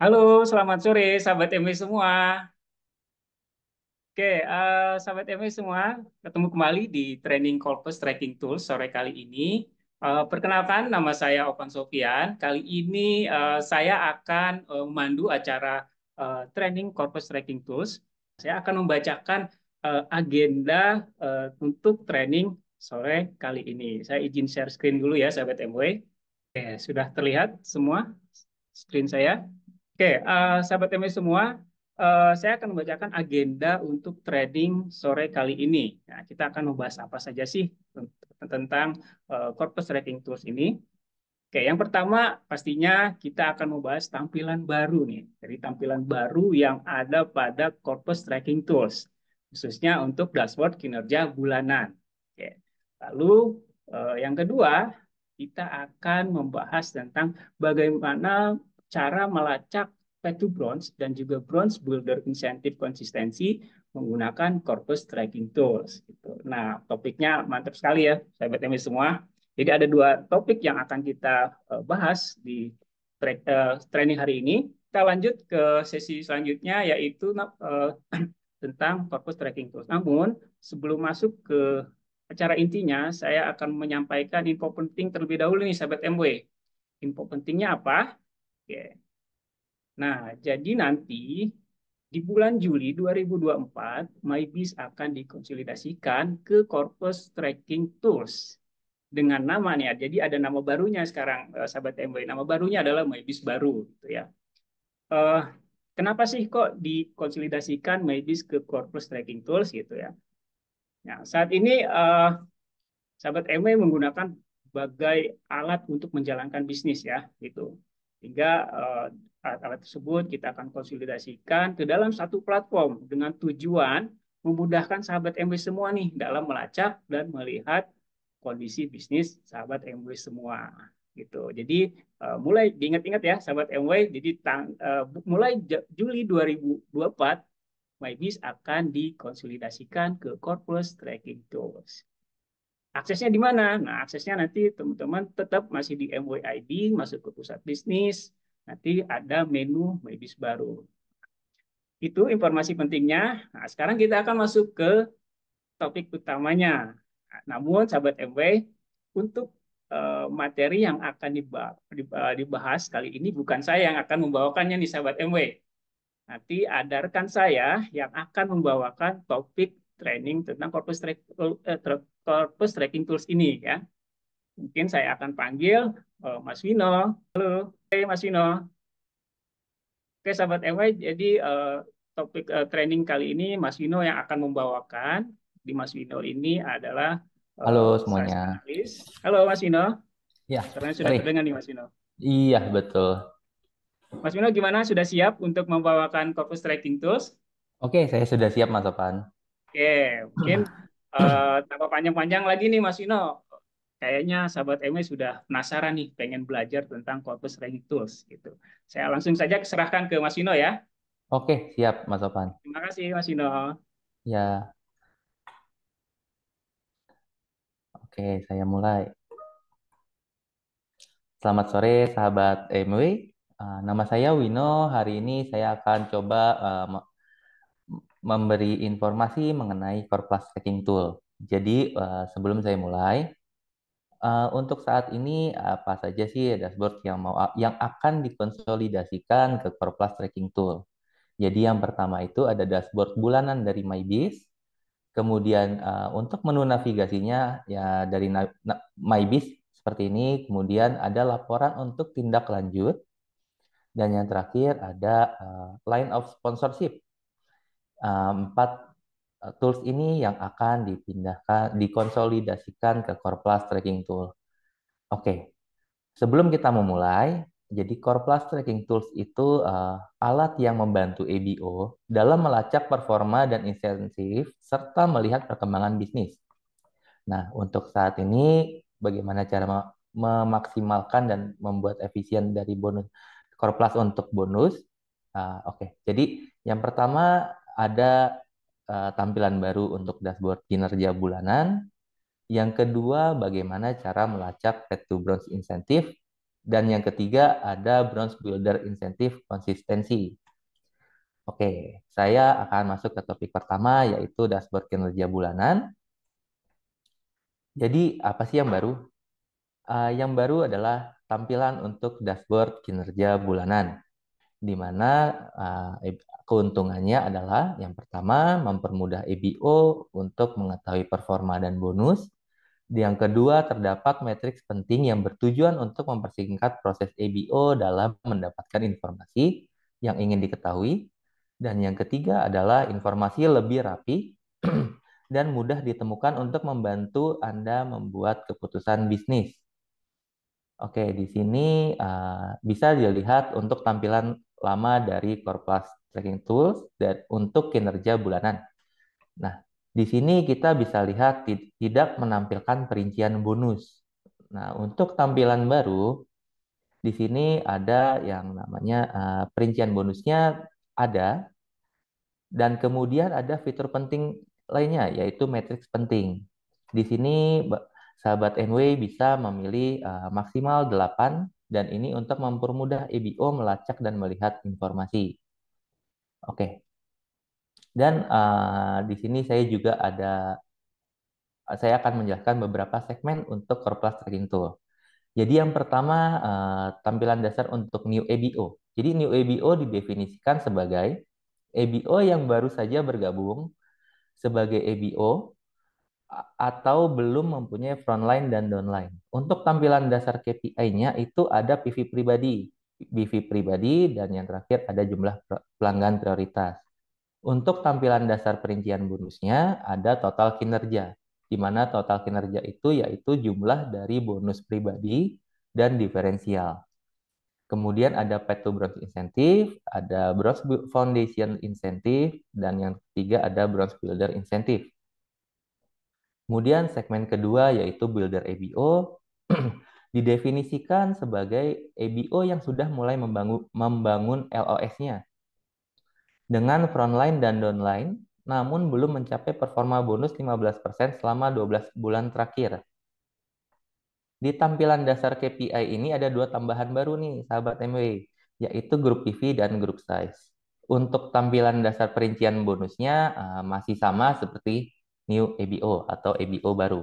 Halo, selamat sore sahabat MW semua. Oke, uh, sahabat MW semua, ketemu kembali di training Corpus Tracking Tools sore kali ini. Uh, perkenalkan, nama saya Opan Sofian. Kali ini uh, saya akan uh, memandu acara uh, training Corpus Tracking Tools. Saya akan membacakan uh, agenda uh, untuk training sore kali ini. Saya izin share screen dulu ya, sahabat MW. Oke, sudah terlihat semua screen saya? Oke, okay, uh, eh, sahabat MI semua, uh, saya akan membacakan agenda untuk trading sore kali ini. Nah, kita akan membahas apa saja sih tentang uh, Corpus Trading Tools ini. Oke, okay, yang pertama pastinya kita akan membahas tampilan baru nih. Jadi tampilan baru yang ada pada Corpus Tracking Tools, khususnya untuk dashboard kinerja bulanan. Oke. Okay. Lalu uh, yang kedua, kita akan membahas tentang bagaimana cara melacak petu bronze dan juga bronze builder insentif konsistensi menggunakan corpus tracking tools. Gitu. Nah, topiknya mantap sekali ya, sahabat MI semua. Jadi ada dua topik yang akan kita eh, bahas di tra eh, training hari ini. Kita lanjut ke sesi selanjutnya yaitu eh, tentang corpus tracking tools. Namun sebelum masuk ke acara intinya, saya akan menyampaikan info penting terlebih dahulu nih sahabat MW. Info pentingnya apa? Oke. Nah, jadi nanti di bulan Juli 2024, MyBiz akan dikonsolidasikan ke Corpus Tracking Tools dengan nama nih. Ya. Jadi ada nama barunya sekarang, eh, sahabat MW. Nama barunya adalah MyBiz baru, gitu ya. Uh, kenapa sih kok dikonsolidasikan MyBiz ke Corpus Tracking Tools gitu ya? Nah, saat ini uh, sahabat MW menggunakan sebagai alat untuk menjalankan bisnis ya, gitu. Sehingga eh, alat-alat tersebut kita akan konsolidasikan ke dalam satu platform dengan tujuan memudahkan sahabat MW semua nih dalam melacak dan melihat kondisi bisnis sahabat MW semua gitu. Jadi eh, mulai diingat-ingat ya sahabat MW jadi tang, uh, mulai Juli 2024 MyBiz akan dikonsolidasikan ke Corpus Tracking Tools. Aksesnya di mana? Nah, aksesnya nanti teman-teman tetap masih di MWID, masuk ke pusat bisnis, nanti ada menu medis baru. Itu informasi pentingnya. Nah, sekarang kita akan masuk ke topik utamanya. Nah, namun, sahabat MW, untuk eh, materi yang akan dibahas kali ini bukan saya yang akan membawakannya nih, sahabat MW. Nanti ada rekan saya yang akan membawakan topik training tentang corpus, track, uh, eh, corpus tracking tools ini ya. Mungkin saya akan panggil uh, Mas Wino. Halo, hey, Mas Wino. Oke sahabat MY, jadi uh, topik uh, training kali ini Mas Wino yang akan membawakan. Di Mas Wino ini adalah uh, Halo semuanya. Halo Mas Wino. Ya. Karena sudah hari. terdengar nih Mas Wino. Iya, betul. Mas Wino gimana sudah siap untuk membawakan corpus tracking tools? Oke, saya sudah siap Mas Opan. Oke, mungkin uh, eh, eh, tanpa panjang-panjang lagi nih Mas Ino. Kayaknya sahabat MW sudah penasaran nih, pengen belajar tentang corpus ranking tools gitu. Saya langsung saja serahkan ke Mas Ino ya. Oke, siap Mas Opan. Terima kasih Mas Ino. Ya. Oke, saya mulai. Selamat sore sahabat MW. Eh, nama saya Wino. Hari ini saya akan coba memberi informasi mengenai Core Plus Tracking Tool. Jadi eh, sebelum saya mulai, eh, untuk saat ini apa saja sih dashboard yang mau yang akan dikonsolidasikan ke Core Tracking Tool? Jadi yang pertama itu ada dashboard bulanan dari MyBiz. Kemudian eh, untuk menu navigasinya ya dari MyBiz seperti ini. Kemudian ada laporan untuk tindak lanjut. Dan yang terakhir ada line of sponsorship Eh, empat eh, tools ini yang akan dipindahkan, dikonsolidasikan ke Core Plus Tracking Tool. Oke, sebelum kita memulai, jadi Core Plus Tracking Tools itu eh, alat yang membantu ABO dalam melacak performa dan insentif serta melihat perkembangan bisnis. Nah, untuk saat ini bagaimana cara memaksimalkan dan membuat efisien dari bonus Core Plus untuk bonus? Uh, Oke, okay. jadi yang pertama ada uh, tampilan baru untuk dashboard kinerja bulanan. Yang kedua, bagaimana cara melacak Fed to Bronze Incentive. Dan yang ketiga, ada Bronze Builder Incentive Konsistensi. Oke, saya akan masuk ke topik pertama, yaitu dashboard kinerja bulanan. Jadi, apa sih yang baru? Uh, yang baru adalah tampilan untuk dashboard kinerja bulanan di mana eh, keuntungannya adalah yang pertama mempermudah EBO untuk mengetahui performa dan bonus. Yang kedua, terdapat matriks penting yang bertujuan untuk mempersingkat proses EBO dalam mendapatkan informasi yang ingin diketahui. Dan yang ketiga adalah informasi lebih rapi dan mudah ditemukan untuk membantu Anda membuat keputusan bisnis. Oke, di sini uh, bisa dilihat untuk tampilan lama dari Core Tracking Tools dan untuk kinerja bulanan. Nah, di sini kita bisa lihat tidak menampilkan perincian bonus. Nah, untuk tampilan baru, di sini ada yang namanya uh, perincian bonusnya ada, dan kemudian ada fitur penting lainnya, yaitu matrix penting. Di sini sahabat NW bisa memilih uh, maksimal 8 dan ini untuk mempermudah EBO melacak dan melihat informasi. Oke. Dan uh, di sini saya juga ada saya akan menjelaskan beberapa segmen untuk Corpus Tracking Tool. Jadi yang pertama uh, tampilan dasar untuk new EBO. Jadi new EBO didefinisikan sebagai EBO yang baru saja bergabung sebagai EBO atau belum mempunyai frontline dan downline. Untuk tampilan dasar KPI-nya itu ada PV pribadi, BV pribadi, dan yang terakhir ada jumlah pelanggan prioritas. Untuk tampilan dasar perincian bonusnya ada total kinerja, di mana total kinerja itu yaitu jumlah dari bonus pribadi dan diferensial. Kemudian ada Pet to Bronze Incentive, ada Bronze Foundation Incentive, dan yang ketiga ada Bronze Builder Incentive. Kemudian segmen kedua yaitu builder ABO didefinisikan sebagai ABO yang sudah mulai membangun, membangun LOS-nya dengan frontline dan downline, namun belum mencapai performa bonus 15% selama 12 bulan terakhir. Di tampilan dasar KPI ini ada dua tambahan baru nih, sahabat MW, yaitu grup PV dan grup size. Untuk tampilan dasar perincian bonusnya eh, masih sama seperti new EBO atau EBO baru.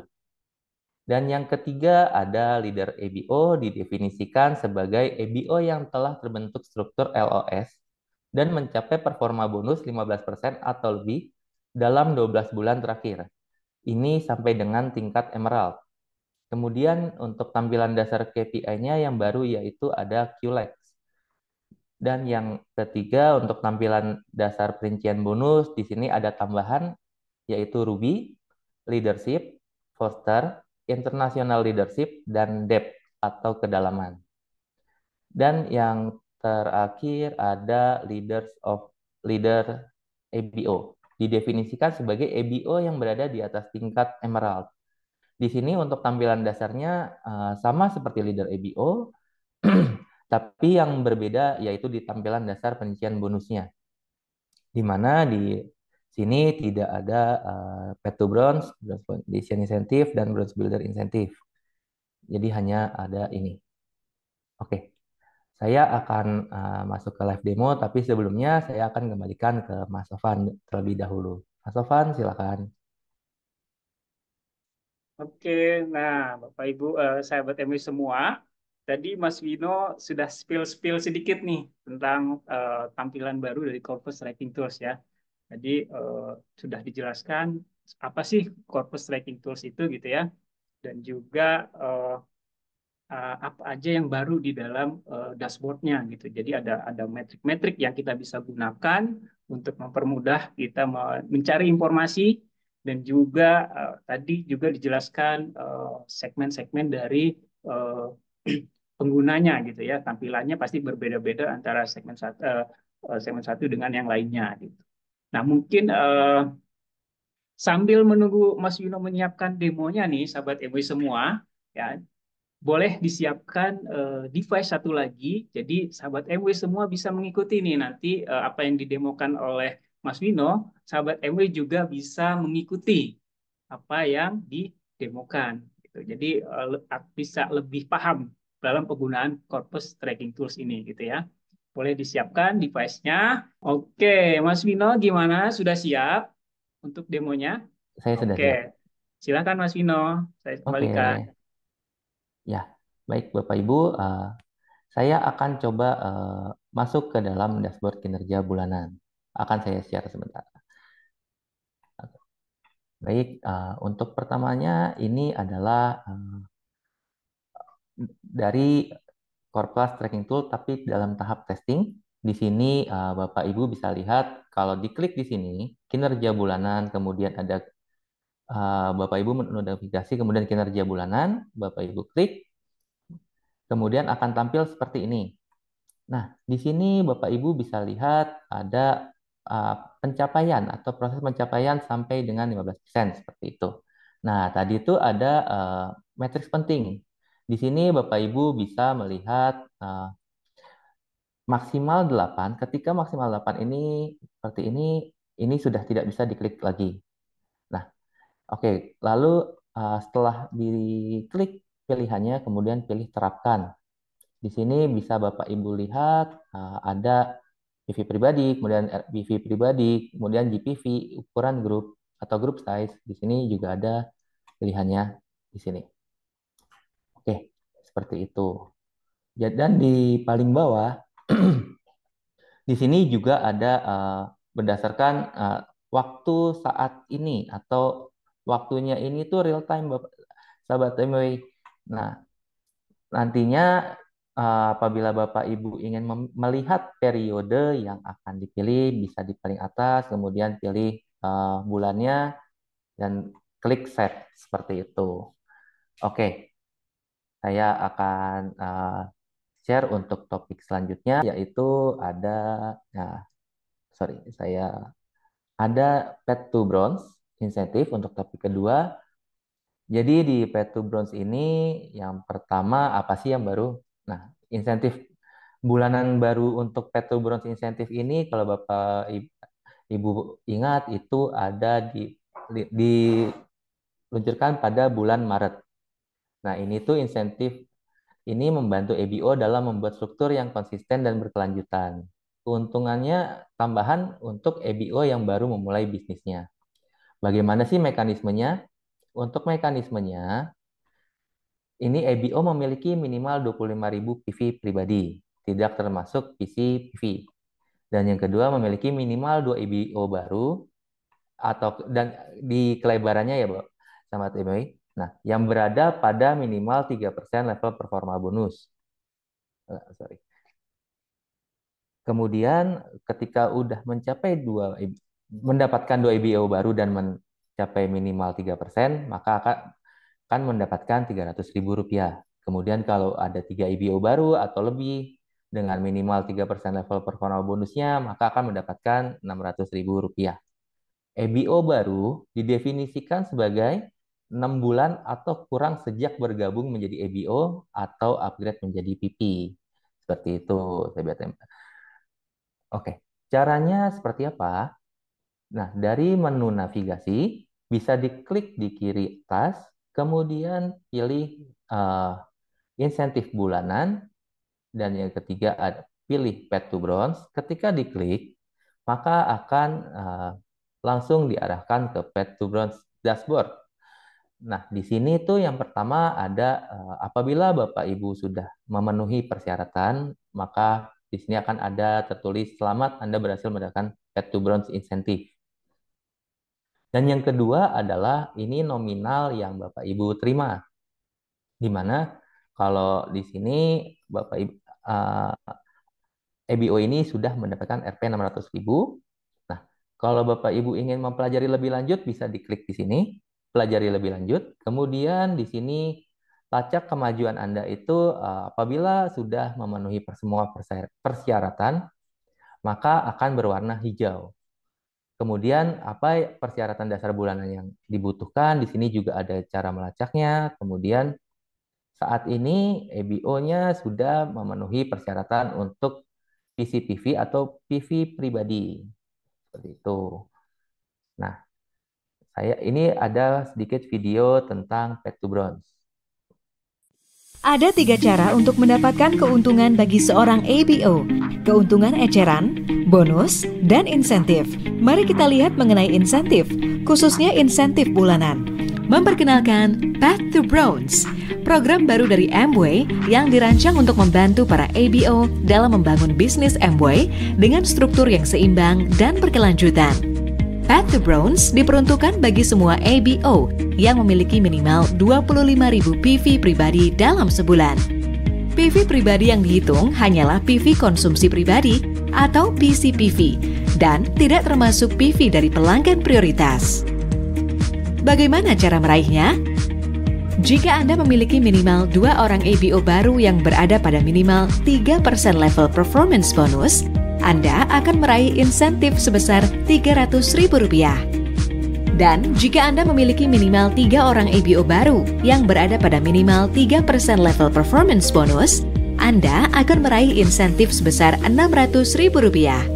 Dan yang ketiga ada leader EBO didefinisikan sebagai EBO yang telah terbentuk struktur LOS dan mencapai performa bonus 15% atau lebih dalam 12 bulan terakhir. Ini sampai dengan tingkat emerald. Kemudian untuk tampilan dasar KPI-nya yang baru yaitu ada QLEX. Dan yang ketiga untuk tampilan dasar perincian bonus di sini ada tambahan yaitu Ruby, Leadership, Foster, International Leadership, dan Depth atau kedalaman. Dan yang terakhir ada Leaders of Leader EBO didefinisikan sebagai EBO yang berada di atas tingkat Emerald. Di sini untuk tampilan dasarnya eh, sama seperti Leader EBO tapi yang berbeda yaitu di tampilan dasar pencucian bonusnya. Di mana di sini tidak ada uh, pet to bronze, bronze foundation incentive dan bronze builder incentive. Jadi hanya ada ini. Oke. Okay. Saya akan uh, masuk ke live demo tapi sebelumnya saya akan kembalikan ke Mas Sofan terlebih dahulu. Mas Sofan silakan. Oke, nah Bapak Ibu uh, sahabat MU semua, tadi Mas Wino sudah spill-spill sedikit nih tentang uh, tampilan baru dari Corpus Writing Tools ya. Jadi uh, sudah dijelaskan apa sih corpus tracking tools itu gitu ya, dan juga uh, apa aja yang baru di dalam uh, dashboardnya gitu. Jadi ada ada metrik-metrik yang kita bisa gunakan untuk mempermudah kita mencari informasi dan juga uh, tadi juga dijelaskan segmen-segmen uh, dari uh, penggunanya gitu ya tampilannya pasti berbeda-beda antara segmen satu, uh, segmen satu dengan yang lainnya gitu. Nah, mungkin uh, sambil menunggu Mas Yuno menyiapkan demonya nih, sahabat MW semua, ya boleh disiapkan uh, device satu lagi. Jadi sahabat MW semua bisa mengikuti nih nanti uh, apa yang didemokan oleh Mas Wino. Sahabat MW juga bisa mengikuti apa yang didemokan. Gitu. Jadi bisa lebih paham dalam penggunaan corpus tracking tools ini gitu ya. Boleh disiapkan device-nya. Oke, Mas Vino gimana? Sudah siap untuk demonya? Saya sudah Oke. siap. Silakan Mas Vino, saya kembalikan. Ya, baik Bapak Ibu, uh, saya akan coba uh, masuk ke dalam dashboard kinerja bulanan. Akan saya share sebentar. Baik, uh, untuk pertamanya ini adalah uh, dari Core Plus Tracking Tool tapi dalam tahap testing. Di sini eh, Bapak Ibu bisa lihat kalau diklik di sini kinerja bulanan, kemudian ada eh, Bapak Ibu notifikasi, kemudian kinerja bulanan, Bapak Ibu klik, kemudian akan tampil seperti ini. Nah, di sini Bapak Ibu bisa lihat ada eh, pencapaian atau proses pencapaian sampai dengan 15% seperti itu. Nah, tadi itu ada uh, matriks penting di sini Bapak Ibu bisa melihat uh, maksimal 8. Ketika maksimal 8 ini seperti ini, ini sudah tidak bisa diklik lagi. Nah, oke, okay. lalu uh, setelah diklik pilihannya kemudian pilih terapkan. Di sini bisa Bapak Ibu lihat uh, ada PV pribadi, kemudian PV pribadi, kemudian GPV ukuran grup atau grup size. Di sini juga ada pilihannya di sini. Oke, seperti itu. Dan di paling bawah, di sini juga ada eh, berdasarkan eh, waktu saat ini atau waktunya ini tuh real time, Bapak, sahabat MW. Nah, nantinya eh, apabila Bapak Ibu ingin melihat periode yang akan dipilih, bisa di paling atas, kemudian pilih bulannya, dan klik set seperti itu. Oke, saya akan uh, share untuk topik selanjutnya yaitu ada nah, sorry saya ada pet to bronze insentif untuk topik kedua. Jadi di pet to bronze ini yang pertama apa sih yang baru? Nah, insentif bulanan baru untuk pet to bronze insentif ini kalau Bapak Ibu ingat itu ada di diluncurkan pada bulan Maret. Nah, ini tuh insentif ini membantu EBO dalam membuat struktur yang konsisten dan berkelanjutan. Keuntungannya tambahan untuk EBO yang baru memulai bisnisnya. Bagaimana sih mekanismenya? Untuk mekanismenya, ini EBO memiliki minimal 25.000 PV pribadi, tidak termasuk PC PV. Dan yang kedua memiliki minimal 2 EBO baru atau dan di kelebarannya ya, Bu, sama Nah, yang berada pada minimal 3% level performa bonus. Eh, sorry. Kemudian ketika udah mencapai dua mendapatkan dua IBO baru dan mencapai minimal 3%, maka akan akan mendapatkan Rp300.000. Kemudian kalau ada tiga IBO baru atau lebih dengan minimal 3% level performa bonusnya, maka akan mendapatkan Rp600.000. EBO baru didefinisikan sebagai 6 bulan atau kurang sejak bergabung menjadi EBO atau upgrade menjadi PP. Seperti itu, Oke, caranya seperti apa? Nah, dari menu navigasi bisa diklik di kiri atas, kemudian pilih uh, insentif bulanan, dan yang ketiga ada, pilih pet to bronze. Ketika diklik, maka akan uh, langsung diarahkan ke pet to bronze dashboard Nah, di sini itu yang pertama ada eh, apabila Bapak Ibu sudah memenuhi persyaratan, maka di sini akan ada tertulis selamat Anda berhasil mendapatkan Cat to Bronze Incentive. Dan yang kedua adalah ini nominal yang Bapak Ibu terima. Di mana kalau di sini Bapak Ibu uh, eh, EBO ini sudah mendapatkan Rp 600.000. Nah, kalau Bapak Ibu ingin mempelajari lebih lanjut bisa diklik di sini pelajari lebih lanjut. Kemudian di sini lacak kemajuan Anda itu eh, apabila sudah memenuhi semua persyaratan, maka akan berwarna hijau. Kemudian apa persyaratan dasar bulanan yang dibutuhkan? Di sini juga ada cara melacaknya. Kemudian saat ini EBO-nya sudah memenuhi persyaratan untuk PCPV atau PV pribadi. Seperti itu. Nah, saya ini ada sedikit video tentang Pet to Bronze. Ada tiga cara untuk mendapatkan keuntungan bagi seorang ABO. Keuntungan eceran, bonus, dan insentif. Mari kita lihat mengenai insentif, khususnya insentif bulanan. Memperkenalkan Path to Bronze, program baru dari Amway yang dirancang untuk membantu para ABO dalam membangun bisnis Amway dengan struktur yang seimbang dan berkelanjutan. Path to Bronze diperuntukkan bagi semua ABO yang memiliki minimal 25.000 PV pribadi dalam sebulan. PV pribadi yang dihitung hanyalah PV konsumsi pribadi atau PCPV dan tidak termasuk PV dari pelanggan prioritas. Bagaimana cara meraihnya? Jika Anda memiliki minimal dua orang ABO baru yang berada pada minimal 3% level performance bonus, anda akan meraih insentif sebesar Rp300.000. Dan jika Anda memiliki minimal 3 orang ABO baru yang berada pada minimal 3% level performance bonus, Anda akan meraih insentif sebesar Rp600.000.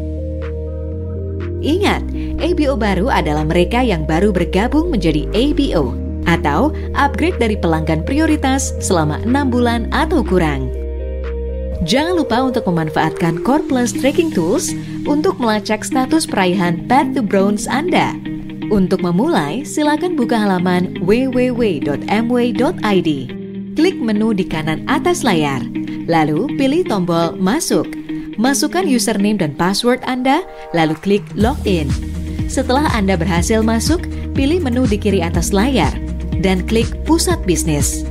Ingat, ABO baru adalah mereka yang baru bergabung menjadi ABO atau upgrade dari pelanggan prioritas selama 6 bulan atau kurang. Jangan lupa untuk memanfaatkan Core Plus Tracking Tools untuk melacak status peraihan Path to Bronze Anda. Untuk memulai, silakan buka halaman www.mw.id. Klik menu di kanan atas layar, lalu pilih tombol Masuk. Masukkan username dan password Anda, lalu klik Login. Setelah Anda berhasil masuk, pilih menu di kiri atas layar dan klik Pusat Bisnis.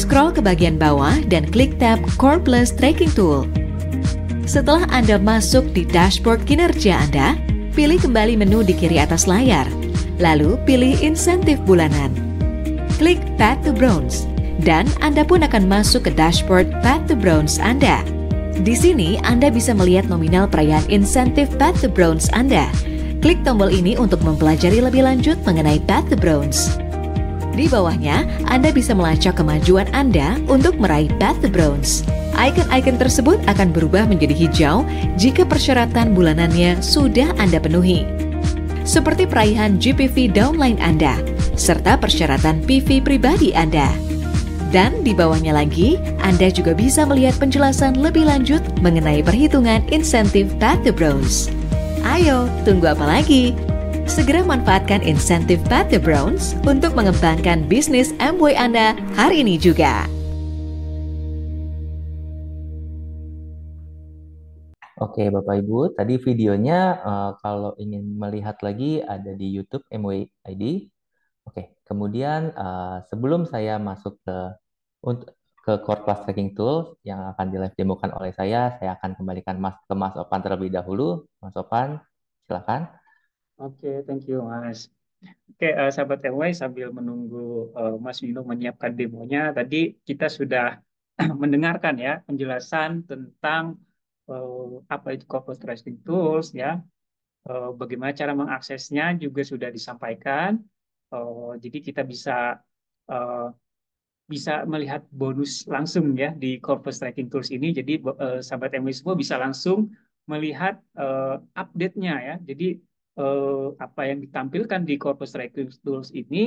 Scroll ke bagian bawah dan klik tab Core Plus Tracking Tool. Setelah Anda masuk di dashboard kinerja Anda, pilih kembali menu di kiri atas layar, lalu pilih insentif bulanan. Klik Path to Bronze, dan Anda pun akan masuk ke dashboard Path to Bronze Anda. Di sini Anda bisa melihat nominal perayaan insentif Path to Bronze Anda. Klik tombol ini untuk mempelajari lebih lanjut mengenai Path to Bronze. Di bawahnya, Anda bisa melacak kemajuan Anda untuk meraih Path to Bronze. Icon-icon tersebut akan berubah menjadi hijau jika persyaratan bulanannya sudah Anda penuhi. Seperti peraihan GPV downline Anda, serta persyaratan PV pribadi Anda. Dan di bawahnya lagi, Anda juga bisa melihat penjelasan lebih lanjut mengenai perhitungan insentif Path to Bronze. Ayo, tunggu apa lagi? segera manfaatkan insentif Pat the Browns untuk mengembangkan bisnis Amway Anda hari ini juga. Oke Bapak Ibu, tadi videonya uh, kalau ingin melihat lagi ada di YouTube MWID. ID. Oke, kemudian uh, sebelum saya masuk ke ke core class tracking tool yang akan di live demokan oleh saya, saya akan kembalikan mas ke Mas Opan terlebih dahulu. Mas Opan, silakan. Oke, thank you Mas. Oke, uh, sahabat Airway, sambil menunggu uh, Mas Nino menyiapkan demonya, tadi kita sudah mendengarkan ya penjelasan tentang uh, apa itu corpus tracing tools ya, bagaimana cara mengaksesnya juga sudah disampaikan. Jadi kita bisa bisa melihat bonus langsung ya di corpus tracking tools ini. Jadi sahabat Airway semua bisa langsung melihat update-nya ya. Jadi eh, apa yang ditampilkan di corpus tracking tools ini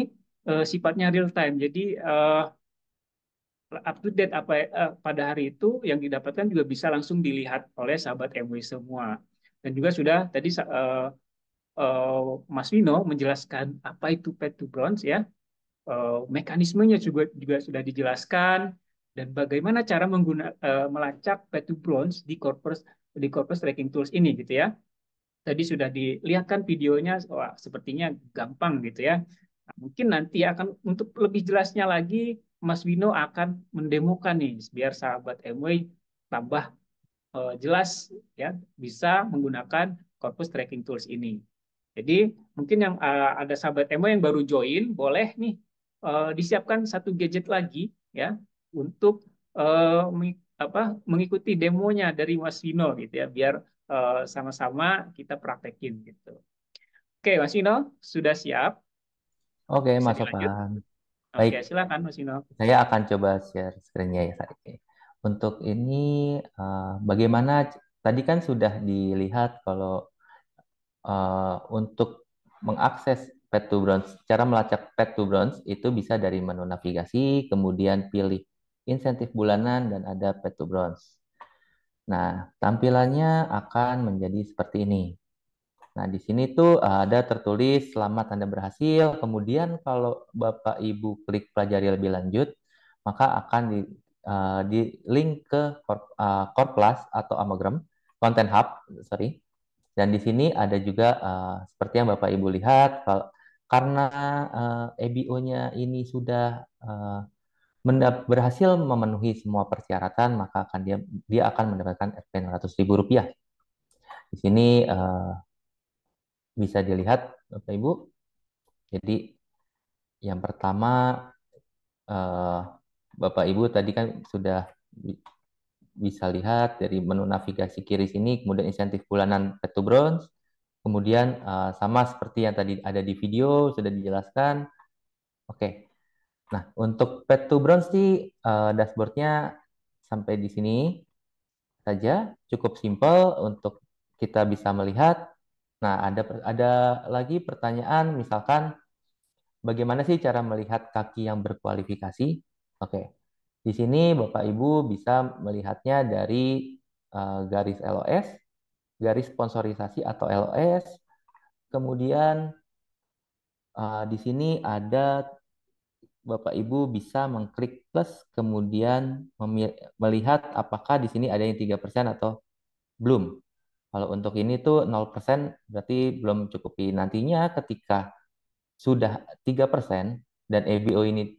eh, sifatnya real time. Jadi eh, up to date apa eh, pada hari itu yang didapatkan juga bisa langsung dilihat oleh sahabat MW semua. Dan juga sudah tadi eh, eh, Mas Vino menjelaskan apa itu pet to bronze ya. Eh, mekanismenya juga juga sudah dijelaskan dan bagaimana cara menggunakan uh, eh, melacak petu bronze di corpus di corpus tracking tools ini gitu ya tadi sudah dilihatkan videonya, wah sepertinya gampang gitu ya. Nah, mungkin nanti akan untuk lebih jelasnya lagi Mas Wino akan mendemokan nih biar sahabat MW tambah eh, jelas ya bisa menggunakan corpus tracking tools ini. Jadi mungkin yang uh, ada sahabat MW yang baru join boleh nih uh, disiapkan satu gadget lagi ya untuk uh, apa, mengikuti demonya dari Mas Wino gitu ya biar Eh, sama-sama kita praktekin gitu. Oke, Mas Ino sudah siap? Oke, Bisa Mas Sopan. Baik. Oke, silakan Mas Ino. Saya akan coba share screen-nya ya saya. Untuk ini eh, bagaimana tadi kan sudah dilihat kalau eh, untuk mengakses pet to bronze, cara melacak pet to bronze itu bisa dari menu navigasi, kemudian pilih insentif bulanan dan ada pet to bronze. Nah, tampilannya akan menjadi seperti ini. Nah, di sini tuh eh, ada tertulis selamat Anda berhasil. Kemudian kalau Bapak Ibu klik pelajari lebih lanjut, maka akan di, uh, di link ke Core, uh, Core Plus atau Amagram, Content Hub, sorry. Dan di sini ada juga uh, seperti yang Bapak Ibu lihat, kalau, karena uh, EBO-nya ini sudah uh, berhasil memenuhi semua persyaratan maka akan dia dia akan mendapatkan Rp ribu rupiah. Di sini uh, bisa dilihat Bapak Ibu. Jadi yang pertama uh, Bapak Ibu tadi kan sudah bisa lihat dari menu navigasi kiri sini kemudian insentif bulanan petu bronze. Kemudian uh, sama seperti yang tadi ada di video sudah dijelaskan. Oke. Okay Nah, untuk Pet to Bronze sih uh, dashboardnya sampai di sini saja cukup simple untuk kita bisa melihat. Nah, ada ada lagi pertanyaan misalkan bagaimana sih cara melihat kaki yang berkualifikasi? Oke. Di sini Bapak Ibu bisa melihatnya dari uh, garis LOS, garis sponsorisasi atau LOS. Kemudian uh, di sini ada Bapak Ibu bisa mengklik plus kemudian melihat apakah di sini ada yang persen atau belum. Kalau untuk ini tuh persen berarti belum cukupi. Nantinya ketika sudah tiga persen dan EBO ini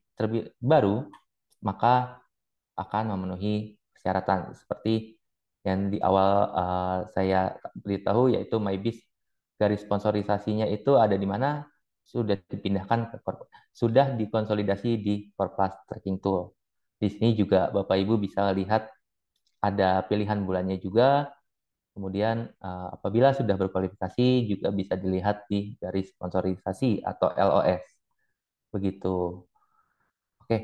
baru, maka akan memenuhi persyaratan seperti yang di awal uh, saya beritahu yaitu MyBiz garis sponsorisasinya itu ada di mana sudah dipindahkan ke sudah dikonsolidasi di Corpus Tracking Tool. Di sini juga Bapak Ibu bisa lihat ada pilihan bulannya juga. Kemudian eh, apabila sudah berkualifikasi juga bisa dilihat di garis sponsorisasi atau LOS. Begitu. Oke.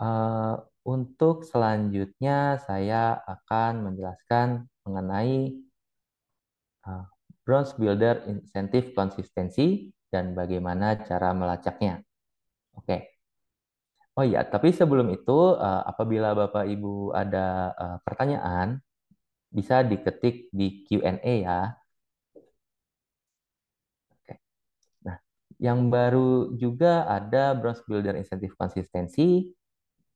Eh, untuk selanjutnya saya akan menjelaskan mengenai eh, Bronze Builder Incentive Consistency dan bagaimana cara melacaknya. Oke. Oh iya, tapi sebelum itu eh, apabila Bapak Ibu ada eh, pertanyaan bisa diketik di Q&A ya. Oke. Nah, yang baru juga ada Bronze Builder Incentive Konsistensi.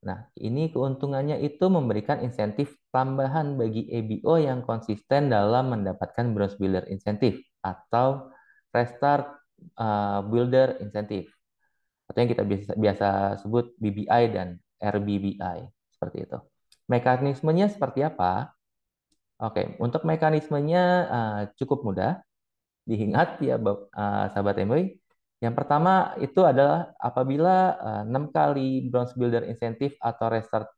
Nah, ini keuntungannya itu memberikan insentif tambahan bagi EBO yang konsisten dalam mendapatkan Bronze Builder Incentive atau Restart Uh, builder incentive atau yang kita biasa, biasa sebut BBI dan RBBI seperti itu. Mekanismenya seperti apa? Oke, untuk mekanismenya uh, cukup mudah. Diingat ya uh, sahabat MW. Yang pertama itu adalah apabila uh, 6 kali bronze builder incentive atau restart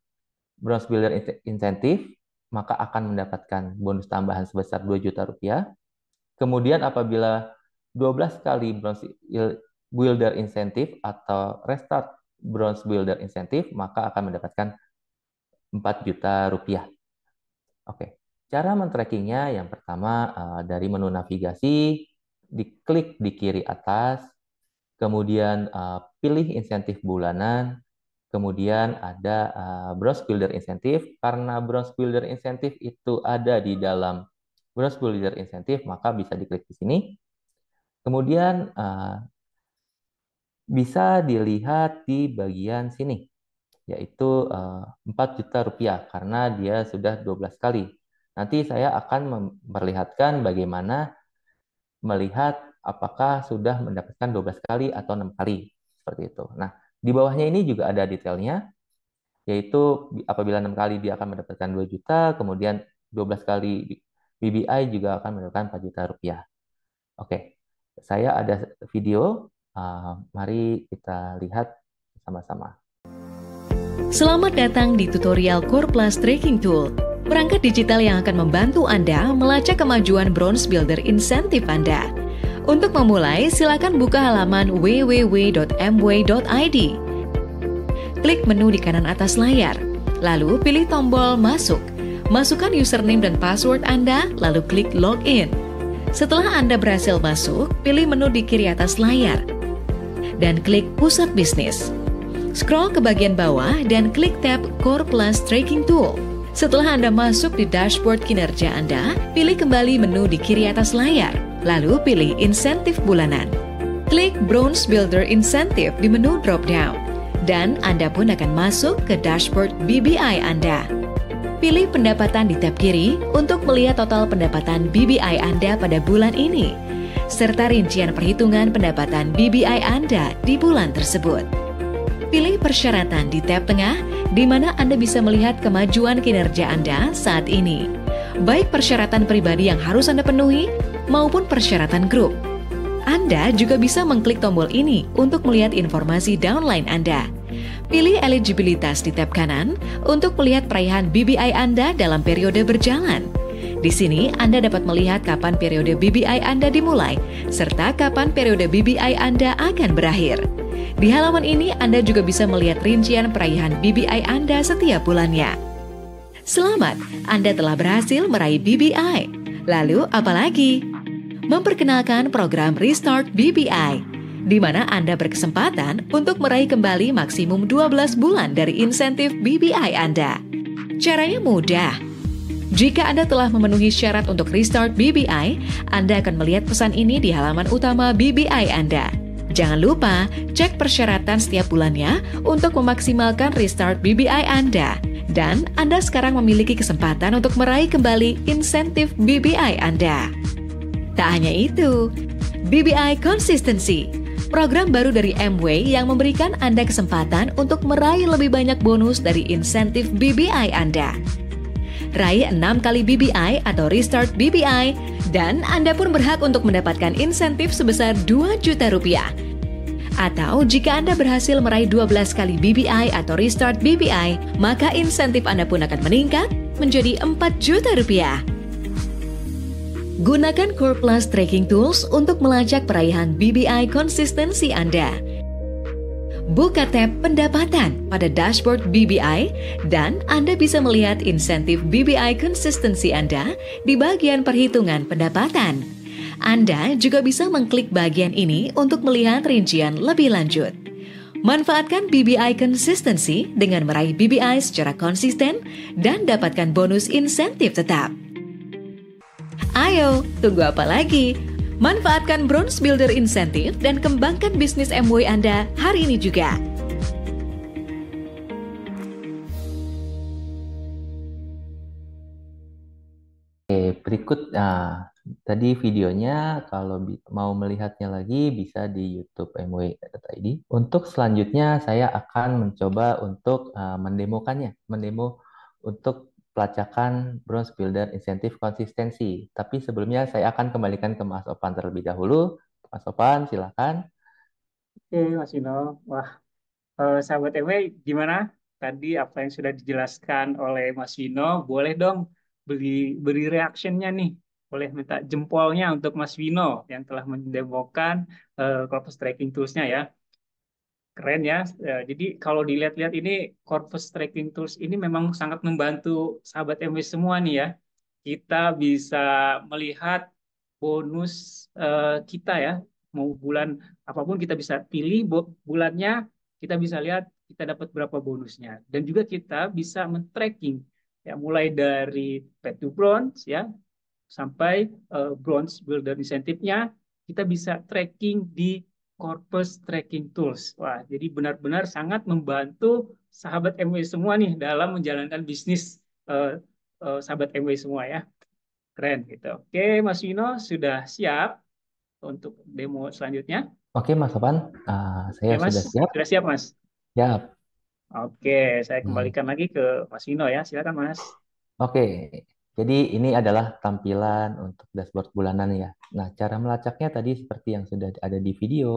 bronze builder incentive, maka akan mendapatkan bonus tambahan sebesar 2 juta rupiah. Kemudian apabila 12 kali bronze builder incentive atau restart bronze builder incentive, maka akan mendapatkan 4 juta rupiah. Oke, cara men-trackingnya yang pertama eh, dari menu navigasi, diklik di kiri atas, kemudian eh, pilih insentif bulanan, kemudian ada eh, bronze builder incentive. Karena bronze builder incentive itu ada di dalam bronze builder incentive, maka bisa diklik di sini Kemudian uh, bisa dilihat di bagian sini, yaitu uh, eh, 4 juta rupiah karena dia sudah 12 kali. Nanti saya akan memperlihatkan bagaimana melihat apakah sudah mendapatkan 12 kali atau 6 kali. Seperti itu. Nah, di bawahnya ini juga ada detailnya, yaitu apabila 6 kali dia akan mendapatkan 2 juta, kemudian 12 kali BBI juga akan mendapatkan 4 juta rupiah. Oke, Okay saya ada video, uh, mari kita lihat sama-sama. Selamat datang di tutorial Core Plus Tracking Tool, perangkat digital yang akan membantu Anda melacak kemajuan Bronze Builder insentif Anda. Untuk memulai, silakan buka halaman www.mway.id. Klik menu di kanan atas layar, lalu pilih tombol Masuk. Masukkan username dan password Anda, lalu klik Login. Setelah Anda berhasil masuk, pilih menu di kiri atas layar dan klik Pusat Bisnis. Scroll ke bagian bawah dan klik tab Core Plus Tracking Tool. Setelah Anda masuk di dashboard kinerja Anda, pilih kembali menu di kiri atas layar, lalu pilih insentif bulanan. Klik Bronze Builder Incentive di menu drop-down, dan Anda pun akan masuk ke dashboard BBI Anda. Pilih pendapatan di tab kiri untuk melihat total pendapatan BBI Anda pada bulan ini, serta rincian perhitungan pendapatan BBI Anda di bulan tersebut. Pilih persyaratan di tab tengah, di mana Anda bisa melihat kemajuan kinerja Anda saat ini, baik persyaratan pribadi yang harus Anda penuhi maupun persyaratan grup. Anda juga bisa mengklik tombol ini untuk melihat informasi downline Anda. Pilih eligibilitas di tab kanan untuk melihat peraihan BBI Anda dalam periode berjalan. Di sini, Anda dapat melihat kapan periode BBI Anda dimulai, serta kapan periode BBI Anda akan berakhir. Di halaman ini, Anda juga bisa melihat rincian peraihan BBI Anda setiap bulannya. Selamat, Anda telah berhasil meraih BBI. Lalu, apa lagi? Memperkenalkan program Restart BBI di mana Anda berkesempatan untuk meraih kembali maksimum 12 bulan dari insentif BBI Anda. Caranya mudah. Jika Anda telah memenuhi syarat untuk restart BBI, Anda akan melihat pesan ini di halaman utama BBI Anda. Jangan lupa cek persyaratan setiap bulannya untuk memaksimalkan restart BBI Anda. Dan Anda sekarang memiliki kesempatan untuk meraih kembali insentif BBI Anda. Tak hanya itu, BBI Consistency program baru dari Mway yang memberikan Anda kesempatan untuk meraih lebih banyak bonus dari insentif BBI Anda. Raih 6 kali BBI atau Restart BBI, dan Anda pun berhak untuk mendapatkan insentif sebesar 2 juta rupiah. Atau jika Anda berhasil meraih 12 kali BBI atau Restart BBI, maka insentif Anda pun akan meningkat menjadi 4 juta rupiah. Gunakan Core Plus Tracking Tools untuk melacak peraihan BBI konsistensi Anda. Buka tab pendapatan pada dashboard BBI dan Anda bisa melihat insentif BBI konsistensi Anda di bagian perhitungan pendapatan. Anda juga bisa mengklik bagian ini untuk melihat rincian lebih lanjut. Manfaatkan BBI konsistensi dengan meraih BBI secara konsisten dan dapatkan bonus insentif tetap. Ayo, tunggu apa lagi? Manfaatkan Bronze Builder Incentive dan kembangkan bisnis MW Anda hari ini juga. Oke, berikut nah, tadi videonya kalau mau melihatnya lagi bisa di YouTube ID. Untuk selanjutnya saya akan mencoba untuk uh, mendemokannya, mendemo untuk pelacakan Bronze Builder Insentif Konsistensi. Tapi sebelumnya saya akan kembalikan ke Mas Opan terlebih dahulu. Mas Opan, silakan. Oke, Mas vino Wah, eh, sahabat MW, gimana tadi apa yang sudah dijelaskan oleh Mas Wino? Boleh dong beri beri reaksinya nih. Boleh minta jempolnya untuk Mas Wino yang telah mendemokan uh, eh, corpus tracking tools-nya ya. Keren ya. ya. Jadi kalau dilihat-lihat ini Corpus Tracking Tools ini memang sangat membantu sahabat MW semua nih ya. Kita bisa melihat bonus eh, kita ya. Mau bulan apapun kita bisa pilih bulannya, kita bisa lihat kita dapat berapa bonusnya. Dan juga kita bisa men-tracking ya mulai dari pet to bronze ya sampai eh, bronze builder insentifnya kita bisa tracking di Corpus Tracking Tools. Wah, jadi benar-benar sangat membantu sahabat MW semua nih dalam menjalankan bisnis eh, eh, sahabat MW semua ya. Keren gitu. Oke, Mas Wino sudah siap untuk demo selanjutnya? Oke, Mas Sopan. Uh, saya Oke, mas, sudah siap. Sudah siap, Mas? Siap. Oke, saya kembalikan hmm. lagi ke Mas Wino ya. Silakan, Mas. Oke. Jadi ini adalah tampilan untuk dashboard bulanan ya. Nah, cara melacaknya tadi seperti yang sudah ada di video,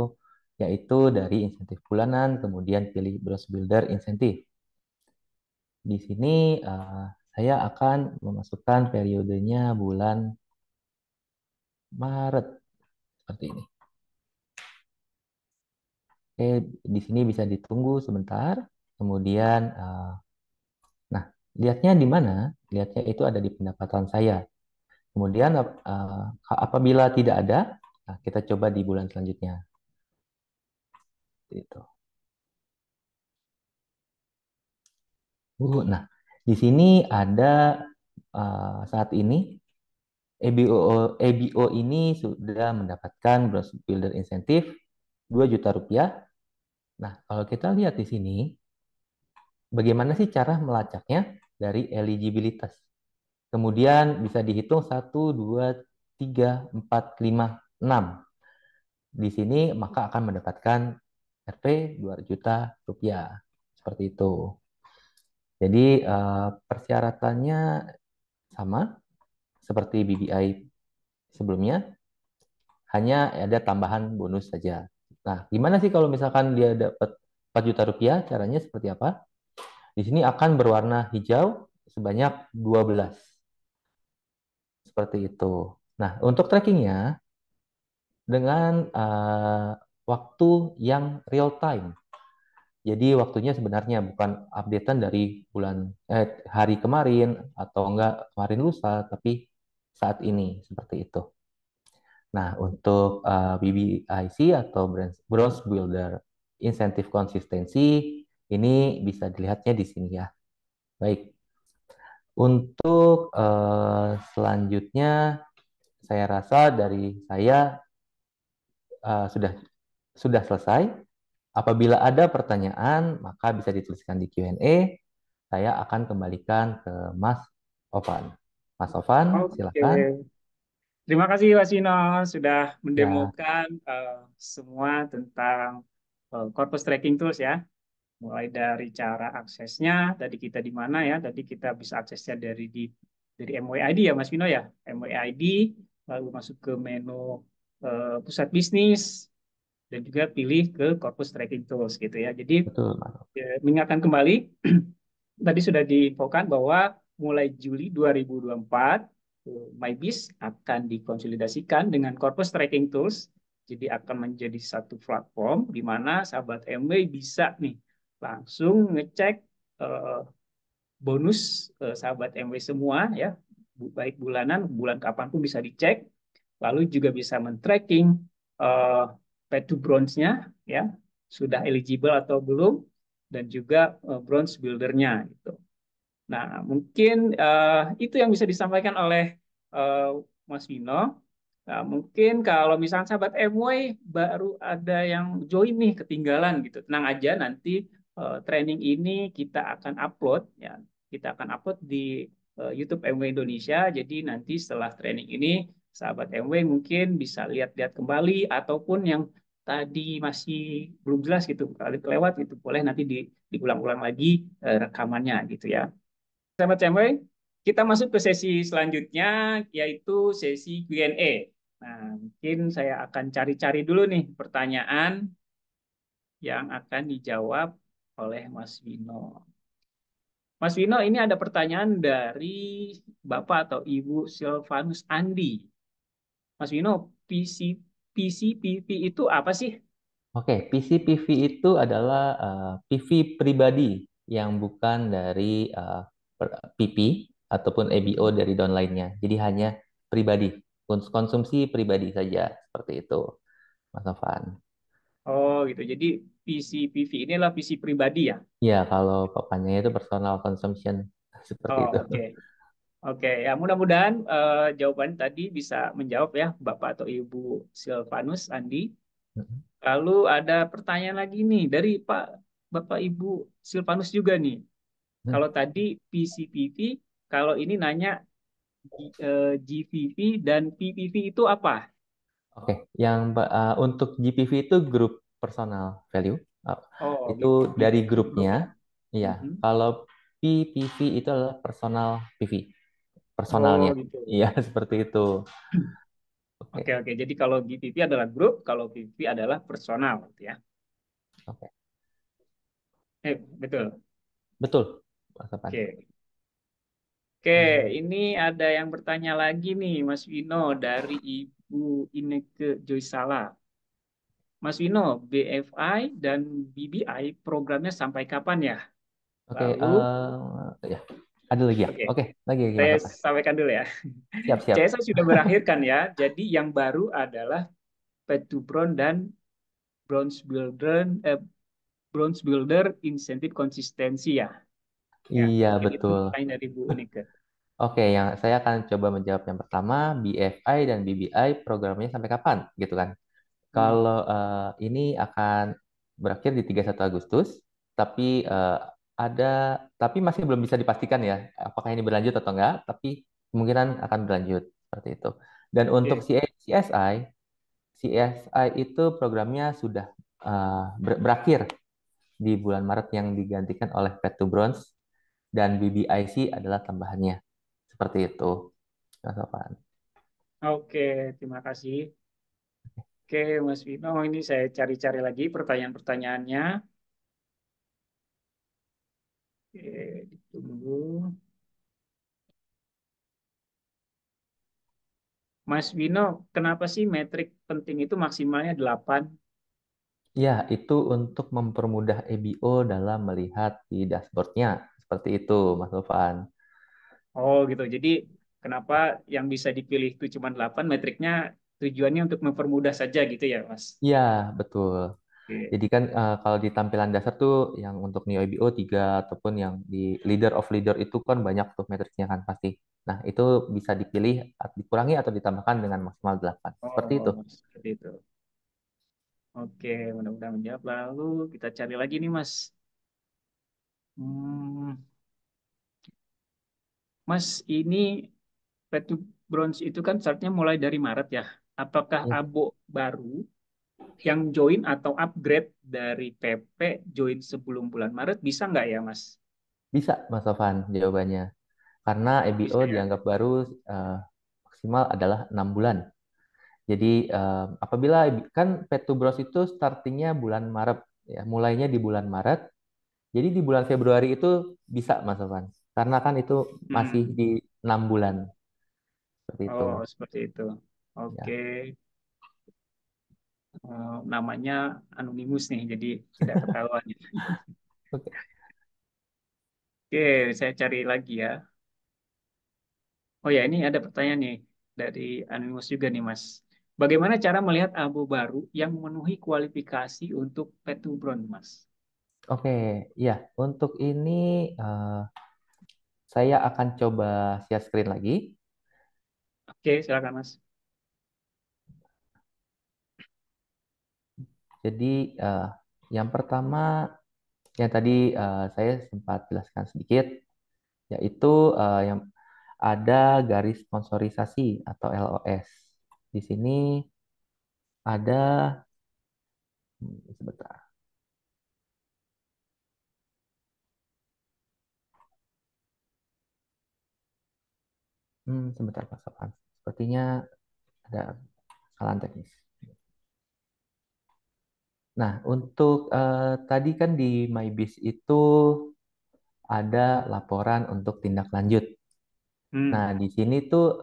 yaitu dari insentif bulanan, kemudian pilih Browse Builder Insentif. Di sini uh, saya akan memasukkan periodenya bulan Maret seperti ini. Oke, di sini bisa ditunggu sebentar, kemudian uh, Lihatnya di mana? Lihatnya itu ada di pendapatan saya. Kemudian eh, apabila tidak ada, nah, kita coba di bulan selanjutnya. Itu. Uh, nah, di sini ada eh, saat ini EBO, EBO ini sudah mendapatkan Bronze Builder insentif 2 juta rupiah. Nah, kalau kita lihat di sini, bagaimana sih cara melacaknya? dari eligibilitas. Kemudian bisa dihitung 1, 2, 3, 4, 5, 6. Di sini maka akan mendapatkan RP 2 juta rupiah. Seperti itu. Jadi eh, persyaratannya sama seperti BBI sebelumnya. Hanya ada tambahan bonus saja. Nah, gimana sih kalau misalkan dia dapat 4 juta rupiah? Caranya seperti apa? Di sini akan berwarna hijau sebanyak 12. Seperti itu. Nah, untuk trackingnya, dengan uh, waktu yang real time. Jadi waktunya sebenarnya bukan updatean dari bulan eh, hari kemarin atau enggak kemarin lusa, tapi saat ini seperti itu. Nah, untuk uh, eh, BBIC atau Bronze Builder Incentive Consistency ini bisa dilihatnya di sini ya. Baik. Untuk uh, selanjutnya saya rasa dari saya uh, sudah sudah selesai. Apabila ada pertanyaan, maka bisa dituliskan di Q&A. Saya akan kembalikan ke Mas Ovan. Mas Ovan, okay. silakan. Terima kasih Mas Ino sudah ya. mendemokan ya. uh, semua tentang uh, corpus tracking tools ya mulai dari cara aksesnya tadi kita di mana ya tadi kita bisa aksesnya dari di dari MWID e ya Mas Vino ya MWID e lalu masuk ke menu e, pusat bisnis dan juga pilih ke corpus tracking tools gitu ya jadi ya, mengingatkan kembali tadi sudah diinfokan bahwa mulai Juli 2024 eh, MyBiz akan dikonsolidasikan dengan corpus tracking tools jadi akan menjadi satu platform di mana sahabat MW e bisa nih langsung ngecek uh, bonus uh, sahabat MW semua ya baik bulanan bulan kapan pun bisa dicek lalu juga bisa men-tracking uh, eh, pet to bronze-nya ya sudah eligible atau belum dan juga uh, bronze buildernya gitu. Nah mungkin uh, itu yang bisa disampaikan oleh uh, Mas Wino. Nah, mungkin kalau misalnya sahabat MW baru ada yang join nih ketinggalan gitu. Tenang aja nanti Eh, training ini kita akan upload ya kita akan upload di uh, YouTube MW Indonesia jadi nanti setelah training ini sahabat MW mungkin bisa lihat-lihat kembali ataupun yang tadi masih belum jelas gitu kali kelewat itu boleh nanti di, diulang-ulang lagi uh, rekamannya gitu ya sahabat MW kita masuk ke sesi selanjutnya yaitu sesi Q&A Nah, mungkin saya akan cari-cari dulu nih pertanyaan yang akan dijawab oleh Mas Wino. Mas Wino, ini ada pertanyaan dari Bapak atau Ibu Silvanus Andi. Mas Wino, PC, PCPV itu apa sih? Oke, PCPV itu adalah uh, eh, PV pribadi yang bukan dari uh, eh, PP ataupun EBO dari downline-nya. Jadi hanya pribadi, konsumsi pribadi saja seperti itu, Mas Novan. Oh gitu. Jadi PC PV inilah PC pribadi ya? Iya, kalau pokoknya itu personal consumption seperti oh, itu. Oke. Okay. Oke, okay. ya mudah-mudahan uh, eh, jawaban tadi bisa menjawab ya Bapak atau Ibu Silvanus Andi. Mm-hmm. Lalu ada pertanyaan lagi nih dari Pak Bapak Ibu Silvanus juga nih. Mm-hmm. Kalau tadi PCPV, kalau ini nanya G, uh, eh, GVV dan PPV itu apa? Oke, yang uh, untuk GPV itu grup personal value. Uh, oh, itu okay. dari grupnya. Iya. Mm -hmm. Kalau PPV itu adalah personal PV. Personalnya. Oh, gitu. Iya, seperti itu. Oke, okay. oke. Okay, okay. Jadi kalau GPV adalah grup, kalau PPV adalah personal gitu ya. Oke. Okay. Eh, betul. Betul. Oke. Okay. Oke, okay, hmm. ini ada yang bertanya lagi nih Mas Wino dari Ibu Bu Ineke Joysala. Mas Wino, BFI dan BBI programnya sampai kapan ya? Oke, okay, Lalu, uh, ya. Ada lagi ya? Oke, okay. okay, lagi. lagi saya apa? sampaikan dulu ya. Siap, siap. Saya sudah berakhirkan ya. Jadi yang baru adalah Pet to Brown dan Bronze Builder eh, Bronze Builder Incentive Konsistensi ya. ya iya, gitu. betul. Itu dari Bu Ineke. Oke, yang saya akan coba menjawab yang pertama, BFI dan BBI programnya sampai kapan gitu kan. Hmm. Kalau uh, ini akan berakhir di 31 Agustus, tapi uh, ada tapi masih belum bisa dipastikan ya apakah ini berlanjut atau enggak, tapi kemungkinan akan berlanjut seperti itu. Dan okay. untuk CSI, CSI itu programnya sudah uh, berakhir di bulan Maret yang digantikan oleh Pet Bronze dan BBIC adalah tambahannya seperti itu, Mas Sofan. Oke, terima kasih. Oke, Mas Vino, ini saya cari-cari lagi pertanyaan-pertanyaannya. Oke, ditunggu. Mas Wino, kenapa sih metrik penting itu maksimalnya 8? Ya, itu untuk mempermudah EBO dalam melihat di dashboardnya. Seperti itu, Mas Sofan. Oh gitu. Jadi kenapa yang bisa dipilih itu cuma 8 metriknya tujuannya untuk mempermudah saja gitu ya, Mas? Iya, betul. Okay. Jadi kan uh, kalau di tampilan dasar tuh yang untuk new IBO 3 ataupun yang di leader of leader itu kan banyak tuh metriknya kan pasti. Nah, itu bisa dipilih dikurangi atau ditambahkan dengan maksimal 8. Oh, seperti itu. Seperti itu. Oke, mudah-mudahan menjawab. Lalu kita cari lagi nih, Mas. Hmm, Mas, ini petu bronze itu kan startnya mulai dari Maret ya. Apakah iya. abo baru yang join atau upgrade dari PP join sebelum bulan Maret bisa nggak ya Mas? Bisa Mas Sofan, jawabannya. Karena EBO bisa, ya? dianggap baru uh, maksimal adalah enam bulan. Jadi uh, apabila kan petu Bronze Bros itu startingnya bulan Maret ya, mulainya di bulan Maret. Jadi di bulan Februari itu bisa Mas Sofan karena kan itu hmm. masih di enam bulan seperti itu. Oh seperti itu. Oke. Okay. Ya. Uh, eh, namanya anonimus nih, jadi tidak ketahuan. Oke, okay, saya cari lagi ya. Oh ya, ini ada pertanyaan nih dari anonimus juga nih, Mas. Bagaimana cara melihat abu baru yang memenuhi kualifikasi untuk Petubron, Mas? Oke, okay, ya untuk ini uh, saya akan coba share screen lagi. Oke, silakan Mas. Jadi uh, yang pertama yang tadi uh, saya sempat jelaskan sedikit yaitu uh, yang ada garis sponsorisasi atau LOS. Di sini ada hmm, sebentar. Hmm, sebentar Pak Sofan. Sepertinya ada kesalahan teknis. Nah, untuk eh, tadi kan di MyBiz itu ada laporan untuk tindak lanjut. Hmm. Nah, di sini tuh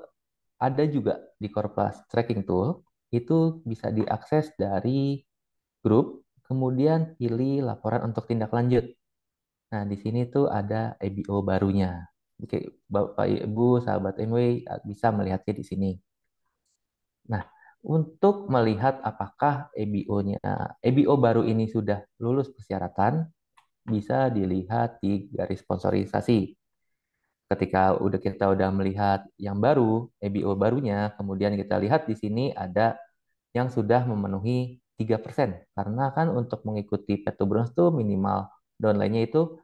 ada juga di Corpus Tracking Tool, itu bisa diakses dari grup, kemudian pilih laporan untuk tindak lanjut. Nah, di sini tuh ada EBO barunya. Oke, Bapak Ibu, sahabat MW bisa melihatnya di sini. Nah, untuk melihat apakah EBO-nya EBO baru ini sudah lulus persyaratan, bisa dilihat di garis sponsorisasi. Ketika udah kita udah melihat yang baru, EBO barunya, kemudian kita lihat di sini ada yang sudah memenuhi 3%. Karena kan untuk mengikuti Petrobras itu minimal downline-nya itu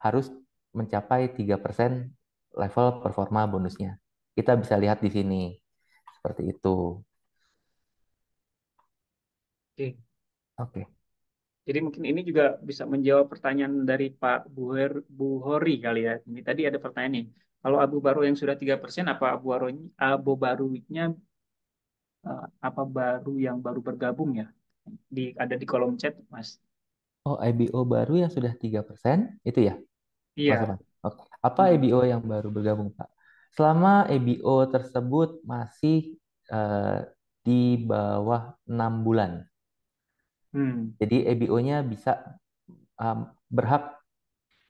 harus mencapai 3% level performa bonusnya. Kita bisa lihat di sini. Seperti itu. Oke. Oke. Jadi mungkin ini juga bisa menjawab pertanyaan dari Pak Buher, Buhori kali ya. Ini tadi ada pertanyaan nih. Kalau abu baru yang sudah 3%, apa abu, baru abu barunya eh, apa baru yang baru bergabung ya? Di, ada di kolom chat, Mas. Oh, IBO baru yang sudah 3%, itu ya? Iya. Apa EBO hmm. yang baru bergabung, Pak? Selama EBO tersebut masih uh, di bawah enam bulan. Hmm. Jadi ebo nya bisa um, berhak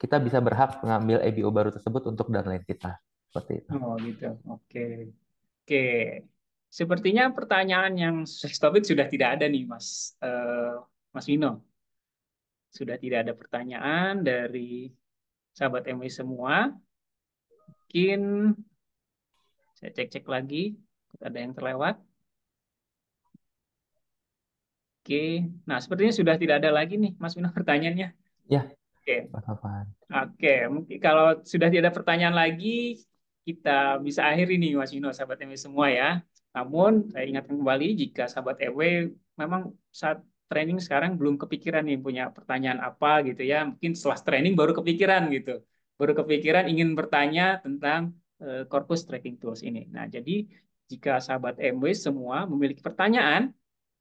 kita bisa berhak mengambil EBO baru tersebut untuk downline kita. Seperti itu. Oh, gitu. Oke. Oke. Sepertinya pertanyaan yang topik sudah tidak ada nih, Mas uh, Mas Wino. Sudah tidak ada pertanyaan dari sahabat MUI semua. Mungkin saya cek-cek lagi, ada yang terlewat. Oke, nah sepertinya sudah tidak ada lagi nih Mas Wino pertanyaannya. Ya. Oke. Oke, mungkin kalau sudah tidak ada pertanyaan lagi, kita bisa akhiri nih Mas Wino, sahabat MW semua ya. Namun saya ingatkan kembali jika sahabat EW memang saat training sekarang belum kepikiran nih punya pertanyaan apa gitu ya. Mungkin setelah training baru kepikiran gitu. Baru kepikiran ingin bertanya tentang uh, corpus tracking tools ini. Nah, jadi jika sahabat MW semua memiliki pertanyaan,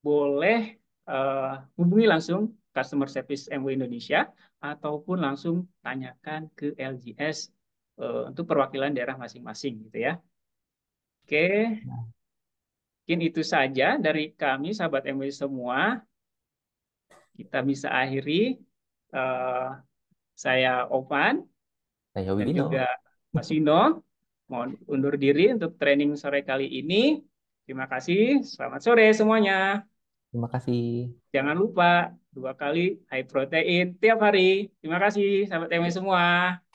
boleh uh, hubungi langsung customer service MW Indonesia ataupun langsung tanyakan ke LGS uh, eh, untuk perwakilan daerah masing-masing gitu ya. Oke. Nah. Mungkin itu saja dari kami sahabat MW semua. Kita bisa akhiri. Uh, saya Opan. Saya dan juga Mas Wino. Mohon undur diri untuk training sore kali ini. Terima kasih. Selamat sore semuanya. Terima kasih. Jangan lupa dua kali high protein tiap hari. Terima kasih sahabat TMI e semua.